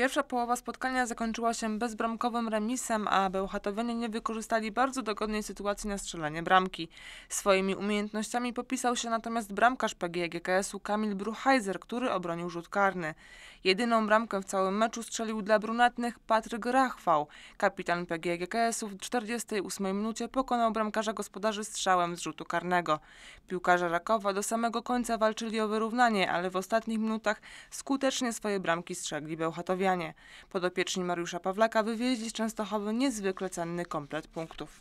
Pierwsza połowa spotkania zakończyła się bezbramkowym remisem, a Bełchatowianie nie wykorzystali bardzo dogodnej sytuacji na strzelanie bramki. Swoimi umiejętnościami popisał się natomiast bramkarz PGE u Kamil Bruchheiser, który obronił rzut karny. Jedyną bramkę w całym meczu strzelił dla brunatnych Patryk Rachwał. Kapitan PGE u w 48 minucie pokonał bramkarza gospodarzy strzałem z rzutu karnego. Piłkarze Rakowa do samego końca walczyli o wyrównanie, ale w ostatnich minutach skutecznie swoje bramki strzegli Bełchatowianie. Ormianie. Podopieczni Mariusza Pawlaka wywieźli z Częstochowy niezwykle cenny komplet punktów.